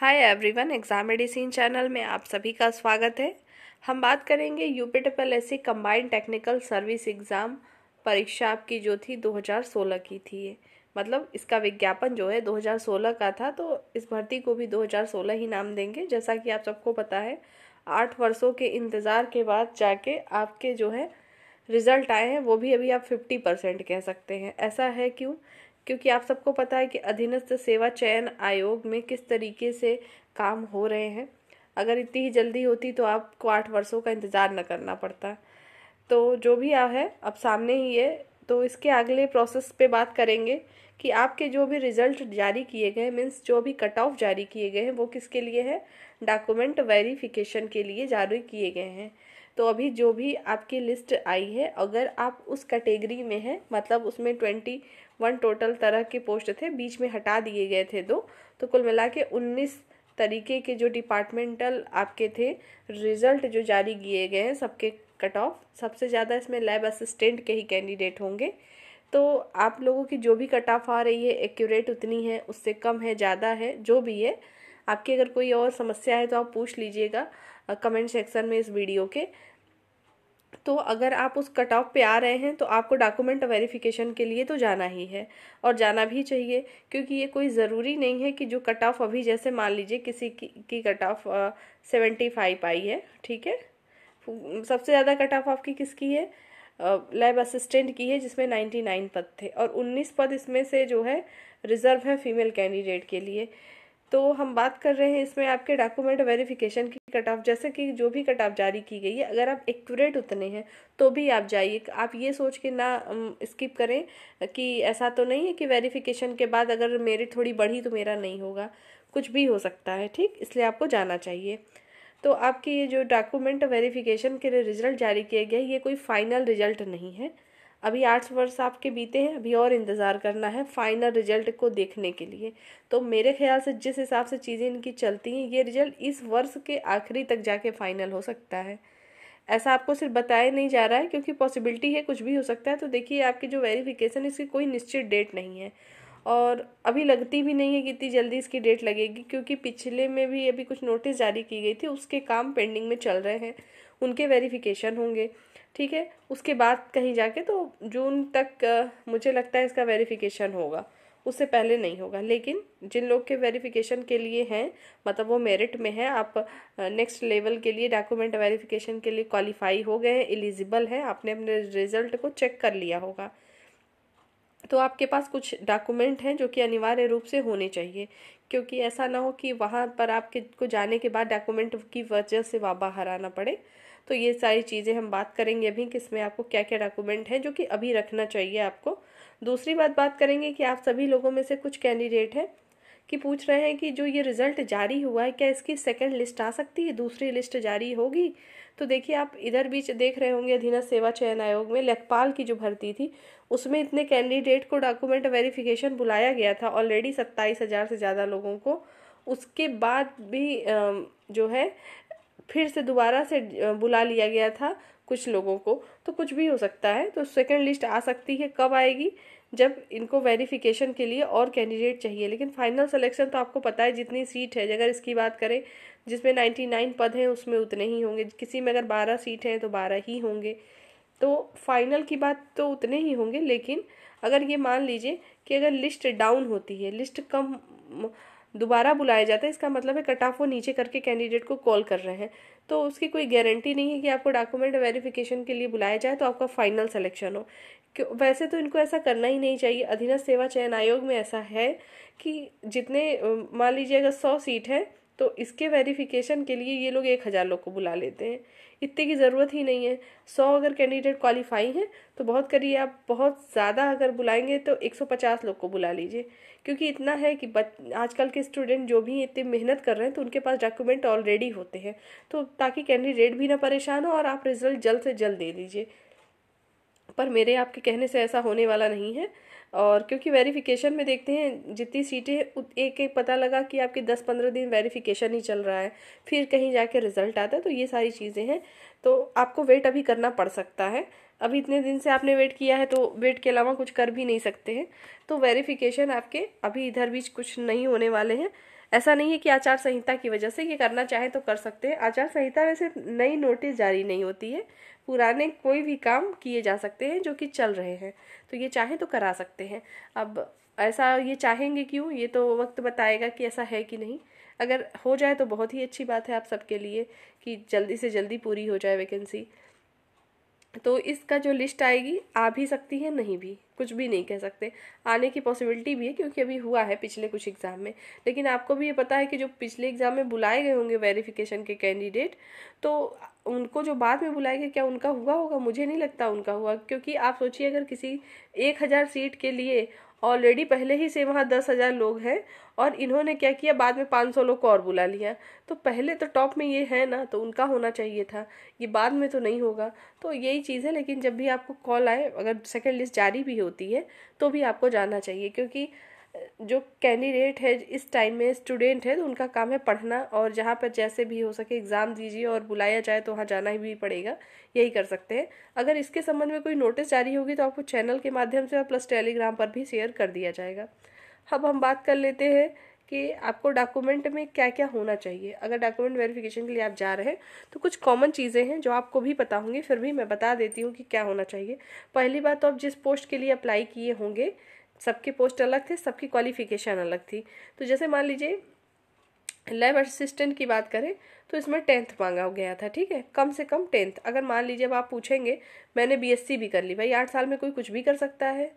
हाय everyone exam medicine channel में आप सभी का स्वागत है हम बात करेंगे यू पी टेपल S combined technical service exam परीक्षा आपकी जो थी 2016 की थी मतलब इसका विज्ञापन जो है 2016 का था तो इस भर्ती को भी 2016 ही नाम देंगे जैसा कि आप सबको पता है आठ वर्षों के इंतज़ार के बाद जाके आपके जो है रिज़ल्ट आए हैं वो भी अभी आप फिफ्टी परसेंट कह सकते हैं ऐसा है क्यों क्योंकि आप सबको पता है कि अधीनस्थ सेवा चयन आयोग में किस तरीके से काम हो रहे हैं अगर इतनी ही जल्दी होती तो आपको आठ वर्षों का इंतज़ार न करना पड़ता तो जो भी आ है अब सामने ही है तो इसके अगले प्रोसेस पे बात करेंगे कि आपके जो भी रिजल्ट जारी किए गए मीन्स जो भी कट ऑफ जारी किए गए हैं वो किसके लिए है डॉक्यूमेंट वेरिफिकेशन के लिए जारी किए गए हैं तो अभी जो भी आपकी लिस्ट आई है अगर आप उस कैटेगरी में हैं मतलब उसमें ट्वेंटी वन टोटल तरह के पोस्ट थे बीच में हटा दिए गए थे दो तो कुल मिला के उन्नीस तरीके के जो डिपार्टमेंटल आपके थे रिजल्ट जो जारी किए गए हैं सबके कट ऑफ सबसे ज़्यादा इसमें लैब असिस्टेंट के ही कैंडिडेट होंगे तो आप लोगों की जो भी कट ऑफ आ रही है एक्यूरेट उतनी है उससे कम है ज़्यादा है जो भी है आपकी अगर कोई और समस्या है तो आप पूछ लीजिएगा कमेंट सेक्शन में इस वीडियो के तो अगर आप उस कट ऑफ पे आ रहे हैं तो आपको डॉक्यूमेंट वेरिफिकेशन के लिए तो जाना ही है और जाना भी चाहिए क्योंकि ये कोई ज़रूरी नहीं है कि जो कट ऑफ अभी जैसे मान लीजिए किसी की, की कट ऑफ सेवेंटी फाइव आई है ठीक है सबसे ज़्यादा कट ऑफ आपकी किसकी है लैब असिस्टेंट की है जिसमें नाइन्टी नाइन पद थे और उन्नीस पद इसमें से जो है रिज़र्व है फीमेल कैंडिडेट के लिए तो हम बात कर रहे हैं इसमें आपके डॉक्यूमेंट वेरिफिकेशन की कट ऑफ जैसे कि जो भी कट ऑफ जारी की गई है अगर आप एक्यूरेट उतने हैं तो भी आप जाइए आप ये सोच के ना स्किप करें कि ऐसा तो नहीं है कि वेरिफिकेशन के बाद अगर मेरिट थोड़ी बढ़ी तो मेरा नहीं होगा कुछ भी हो सकता है ठीक इसलिए आपको जाना चाहिए तो आपकी ये जो डॉक्यूमेंट वेरिफिकेशन के लिए रिजल्ट जारी गया है ये कोई फाइनल रिजल्ट नहीं है अभी आठ वर्ष आपके बीते हैं अभी और इंतज़ार करना है फाइनल रिजल्ट को देखने के लिए तो मेरे ख्याल से जिस हिसाब से चीज़ें इनकी चलती हैं ये रिजल्ट इस वर्ष के आखिरी तक जाके फाइनल हो सकता है ऐसा आपको सिर्फ बताया नहीं जा रहा है क्योंकि पॉसिबिलिटी है कुछ भी हो सकता है तो देखिए आपकी जो वेरिफिकेशन इसकी कोई निश्चित डेट नहीं है और अभी लगती भी नहीं है कि इतनी जल्दी इसकी डेट लगेगी क्योंकि पिछले में भी अभी कुछ नोटिस जारी की गई थी उसके काम पेंडिंग में चल रहे हैं उनके वेरिफिकेशन होंगे ठीक है उसके बाद कहीं जाके तो जून तक मुझे लगता है इसका वेरिफिकेशन होगा उससे पहले नहीं होगा लेकिन जिन लोग के वेरिफिकेशन के लिए हैं मतलब वो मेरिट में है आप नेक्स्ट लेवल के लिए डॉक्यूमेंट वेरिफिकेशन के लिए क्वालिफाई हो गए हैं एलिजिबल हैं आपने अपने रिजल्ट को चेक कर लिया होगा तो आपके पास कुछ डॉक्यूमेंट हैं जो कि अनिवार्य रूप से होने चाहिए क्योंकि ऐसा ना हो कि वहाँ पर आपके को जाने के बाद डॉक्यूमेंट की वजह से वाह बाहर आना पड़े तो ये सारी चीज़ें हम बात करेंगे अभी कि इसमें आपको क्या क्या डॉक्यूमेंट हैं जो कि अभी रखना चाहिए आपको दूसरी बात बात करेंगे कि आप सभी लोगों में से कुछ कैंडिडेट हैं कि पूछ रहे हैं कि जो ये रिज़ल्ट जारी हुआ है क्या इसकी सेकंड लिस्ट आ सकती है दूसरी लिस्ट जारी होगी तो देखिए आप इधर बीच देख रहे होंगे अधीनस्थ सेवा चयन आयोग में लेखपाल की जो भर्ती थी उसमें इतने कैंडिडेट को डॉक्यूमेंट वेरिफिकेशन बुलाया गया था ऑलरेडी सत्ताईस हज़ार से ज़्यादा लोगों को उसके बाद भी जो है फिर से दोबारा से बुला लिया गया था कुछ लोगों को तो कुछ भी हो सकता है तो सेकंड लिस्ट आ सकती है कब आएगी जब इनको वेरिफिकेशन के लिए और कैंडिडेट चाहिए लेकिन फाइनल सिलेक्शन तो आपको पता है जितनी सीट है अगर इसकी बात करें जिसमें नाइन्टी नाइन पद हैं उसमें उतने ही होंगे किसी में अगर बारह सीट हैं तो बारह ही होंगे तो फाइनल की बात तो उतने ही होंगे लेकिन अगर ये मान लीजिए कि अगर लिस्ट डाउन होती है लिस्ट कम दोबारा बुलाया जाता है इसका मतलब है कट ऑफ वो नीचे करके कैंडिडेट को कॉल कर रहे हैं तो उसकी कोई गारंटी नहीं है कि आपको डॉक्यूमेंट वेरिफिकेशन के लिए बुलाया जाए तो आपका फाइनल सिलेक्शन हो कि वैसे तो इनको ऐसा करना ही नहीं चाहिए अधीनस्थ सेवा चयन आयोग में ऐसा है कि जितने मान लीजिए अगर सौ सीट है तो इसके वेरिफिकेशन के लिए ये लोग एक हज़ार लोग को बुला लेते हैं इतने की ज़रूरत ही नहीं है सौ अगर कैंडिडेट क्वालिफाई हैं तो बहुत करिए आप बहुत ज़्यादा अगर बुलाएंगे तो एक सौ पचास लोग को बुला लीजिए क्योंकि इतना है कि बच आजकल के स्टूडेंट जो भी इतनी मेहनत कर रहे हैं तो उनके पास डॉक्यूमेंट ऑलरेडी होते हैं तो ताकि कैंडिडेट भी ना परेशान हो और आप रिज़ल्ट जल्द से जल्द दे दीजिए पर मेरे आपके कहने से ऐसा होने वाला नहीं है और क्योंकि वेरिफिकेशन में देखते हैं जितनी सीटें एक एक पता लगा कि आपके दस पंद्रह दिन वेरिफिकेशन ही चल रहा है फिर कहीं जाके रिजल्ट आता है तो ये सारी चीज़ें हैं तो आपको वेट अभी करना पड़ सकता है अभी इतने दिन से आपने वेट किया है तो वेट के अलावा कुछ कर भी नहीं सकते हैं तो वेरिफिकेशन आपके अभी इधर बीच कुछ नहीं होने वाले हैं ऐसा नहीं है कि आचार संहिता की वजह से ये करना चाहे तो कर सकते हैं आचार संहिता में नई नोटिस जारी नहीं होती है पुराने कोई भी काम किए जा सकते हैं जो कि चल रहे हैं तो ये चाहें तो करा सकते हैं अब ऐसा ये चाहेंगे क्यों ये तो वक्त बताएगा कि ऐसा है कि नहीं अगर हो जाए तो बहुत ही अच्छी बात है आप सबके लिए कि जल्दी से जल्दी पूरी हो जाए वैकेंसी तो इसका जो लिस्ट आएगी आ भी सकती है नहीं भी कुछ भी नहीं कह सकते आने की पॉसिबिलिटी भी है क्योंकि अभी हुआ है पिछले कुछ एग्ज़ाम में लेकिन आपको भी ये पता है कि जो पिछले एग्ज़ाम में बुलाए गए होंगे वेरिफिकेशन के कैंडिडेट तो उनको जो बाद में बुलाए गए क्या उनका हुआ होगा मुझे नहीं लगता उनका हुआ क्योंकि आप सोचिए अगर किसी एक हज़ार सीट के लिए ऑलरेडी पहले ही से वहाँ दस हज़ार लोग हैं और इन्होंने क्या किया बाद में पाँच सौ लोग को और बुला लिया तो पहले तो टॉप में ये है ना तो उनका होना चाहिए था ये बाद में तो नहीं होगा तो यही चीज़ है लेकिन जब भी आपको कॉल आए अगर सेकेंड लिस्ट जारी भी होती है तो भी आपको जाना चाहिए क्योंकि जो कैंडिडेट है इस टाइम में स्टूडेंट है तो उनका काम है पढ़ना और जहाँ पर जैसे भी हो सके एग्ज़ाम दीजिए और बुलाया जाए तो वहाँ जाना ही भी पड़ेगा यही कर सकते हैं अगर इसके संबंध में कोई नोटिस जारी होगी तो आपको चैनल के माध्यम से और प्लस टेलीग्राम पर भी शेयर कर दिया जाएगा अब हम बात कर लेते हैं कि आपको डॉक्यूमेंट में क्या क्या होना चाहिए अगर डॉक्यूमेंट वेरिफिकेशन के लिए आप जा रहे हैं तो कुछ कॉमन चीज़ें हैं जो आपको भी पता होंगी फिर भी मैं बता देती हूँ कि क्या होना चाहिए पहली बात तो आप जिस पोस्ट के लिए अप्लाई किए होंगे सबके पोस्ट अलग थे सबकी क्वालिफिकेशन अलग थी तो जैसे मान लीजिए लैब असिस्टेंट की बात करें तो इसमें टेंथ मांगा गया था ठीक है कम से कम टेंथ अगर मान लीजिए अब आप पूछेंगे मैंने बीएससी भी कर ली भाई आठ साल में कोई कुछ भी कर सकता है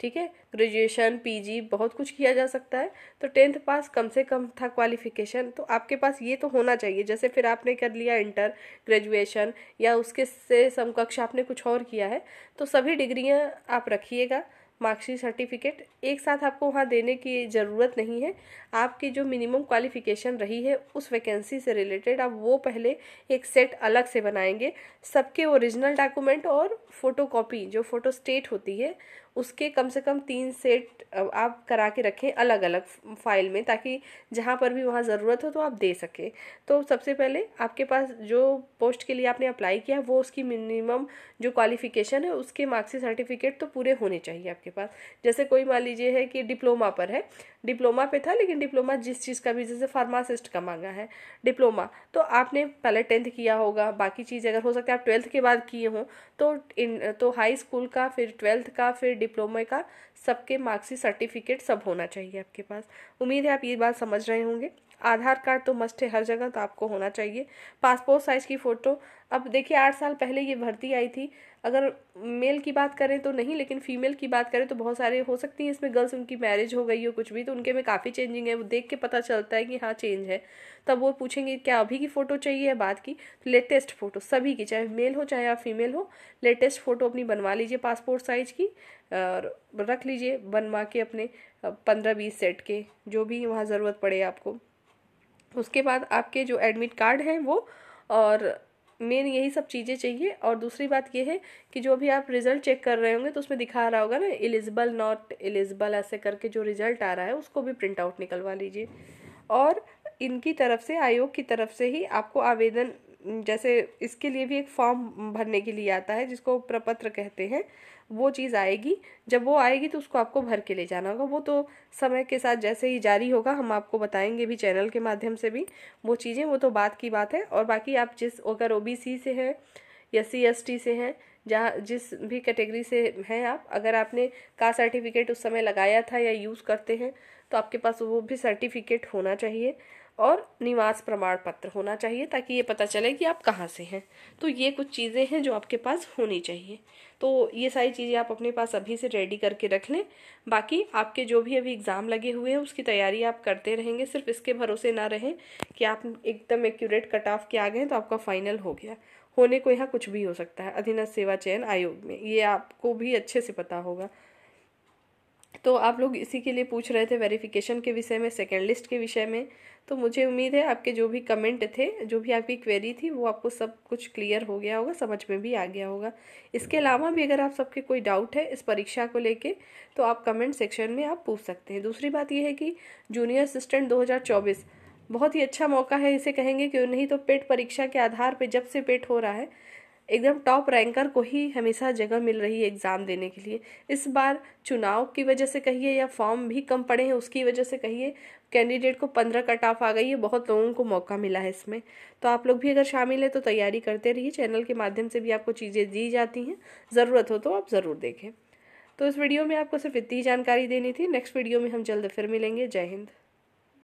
ठीक है ग्रेजुएशन पीजी बहुत कुछ किया जा सकता है तो टेंथ पास कम से कम था क्वालिफिकेशन तो आपके पास ये तो होना चाहिए जैसे फिर आपने कर लिया इंटर ग्रेजुएशन या उसके से समकक्ष आपने कुछ और किया है तो सभी डिग्रियाँ आप रखिएगा मार्कशीट सर्टिफिकेट एक साथ आपको वहाँ देने की ज़रूरत नहीं है आपकी जो मिनिमम क्वालिफिकेशन रही है उस वैकेंसी से रिलेटेड आप वो पहले एक सेट अलग से बनाएंगे सबके ओरिजिनल डॉक्यूमेंट और फोटोकॉपी जो फ़ोटो स्टेट होती है उसके कम से कम तीन सेट आप करा के रखें अलग अलग फाइल में ताकि जहाँ पर भी वहाँ ज़रूरत हो तो आप दे सकें तो सबसे पहले आपके पास जो पोस्ट के लिए आपने अप्लाई किया है वो उसकी मिनिमम जो क्वालिफिकेशन है उसके मार्क्सी सर्टिफिकेट तो पूरे होने चाहिए आपके पास जैसे कोई मान लीजिए है कि डिप्लोमा पर है डिप्लोमा पे था लेकिन डिप्लोमा जिस चीज़ का भी जैसे फार्मासिस्ट का मांगा है डिप्लोमा तो आपने पहले टेंथ किया होगा बाकी चीज़ अगर हो सकता है आप ट्वेल्थ के बाद किए हों तो इन तो हाई स्कूल का फिर ट्वेल्थ का फिर डिप्लोमा का सबके मार्क्सी सर्टिफिकेट सब होना चाहिए आपके पास उम्मीद है आप ये बात समझ रहे होंगे आधार कार्ड तो मस्ट है हर जगह तो आपको होना चाहिए पासपोर्ट साइज़ की फ़ोटो अब देखिए आठ साल पहले ये भर्ती आई थी अगर मेल की बात करें तो नहीं लेकिन फीमेल की बात करें तो बहुत सारे हो सकती हैं इसमें गर्ल्स उनकी मैरिज हो गई हो कुछ भी तो उनके में काफ़ी चेंजिंग है वो देख के पता चलता है कि हाँ चेंज है तब वो पूछेंगे क्या अभी की फ़ोटो चाहिए है बाद की तो लेटेस्ट फ़ोटो सभी की चाहे मेल हो चाहे आप फीमेल हो लेटेस्ट फ़ोटो अपनी बनवा लीजिए पासपोर्ट साइज़ की और रख लीजिए बनवा के अपने पंद्रह बीस सेट के जो भी वहाँ ज़रूरत पड़े आपको उसके बाद आपके जो एडमिट कार्ड हैं वो और मेन यही सब चीज़ें चाहिए और दूसरी बात यह है कि जो भी आप रिज़ल्ट चेक कर रहे होंगे तो उसमें दिखा रहा होगा ना एलिजिबल नॉट एलिजिबल ऐसे करके जो रिज़ल्ट आ रहा है उसको भी प्रिंट आउट निकलवा लीजिए और इनकी तरफ से आयोग की तरफ से ही आपको आवेदन जैसे इसके लिए भी एक फॉर्म भरने के लिए आता है जिसको प्रपत्र कहते हैं वो चीज़ आएगी जब वो आएगी तो उसको आपको भर के ले जाना होगा वो तो समय के साथ जैसे ही जारी होगा हम आपको बताएंगे भी चैनल के माध्यम से भी वो चीज़ें वो तो बात की बात है और बाकी आप जिस अगर ओ से हैं या सी एस से हैं जहाँ जिस भी कैटेगरी से हैं आप अगर आपने का सर्टिफिकेट उस समय लगाया था या यूज़ करते हैं तो आपके पास वो भी सर्टिफिकेट होना चाहिए और निवास प्रमाण पत्र होना चाहिए ताकि ये पता चले कि आप कहाँ से हैं तो ये कुछ चीज़ें हैं जो आपके पास होनी चाहिए तो ये सारी चीज़ें आप अपने पास अभी से रेडी करके रख लें बाकी आपके जो भी अभी एग्ज़ाम लगे हुए हैं उसकी तैयारी आप करते रहेंगे सिर्फ इसके भरोसे ना रहें कि आप एकदम एक्यूरेट कट ऑफ के आ गए तो आपका फाइनल हो गया होने को यहाँ कुछ भी हो सकता है अधीनस्थ सेवा चयन आयोग में ये आपको भी अच्छे से पता होगा तो आप लोग इसी के लिए पूछ रहे थे वेरिफिकेशन के विषय में सेकेंड लिस्ट के विषय में तो मुझे उम्मीद है आपके जो भी कमेंट थे जो भी आपकी क्वेरी थी वो आपको सब कुछ क्लियर हो गया होगा समझ में भी आ गया होगा इसके अलावा भी अगर आप सबके कोई डाउट है इस परीक्षा को लेके तो आप कमेंट सेक्शन में आप पूछ सकते हैं दूसरी बात यह है कि जूनियर असिस्टेंट दो बहुत ही अच्छा मौका है इसे कहेंगे क्यों नहीं तो पेट परीक्षा के आधार पर जब से पेट हो रहा है एकदम टॉप रैंकर को ही हमेशा जगह मिल रही है एग्ज़ाम देने के लिए इस बार चुनाव की वजह से कहिए या फॉर्म भी कम पड़े हैं उसकी वजह से कहिए कैंडिडेट को पंद्रह कट ऑफ आ गई है बहुत लोगों को मौका मिला है इसमें तो आप लोग भी अगर शामिल है तो तैयारी करते रहिए चैनल के माध्यम से भी आपको चीज़ें दी जाती हैं ज़रूरत हो तो आप ज़रूर देखें तो इस वीडियो में आपको सिर्फ इतनी जानकारी देनी थी नेक्स्ट वीडियो में हम जल्द फिर मिलेंगे जय हिंद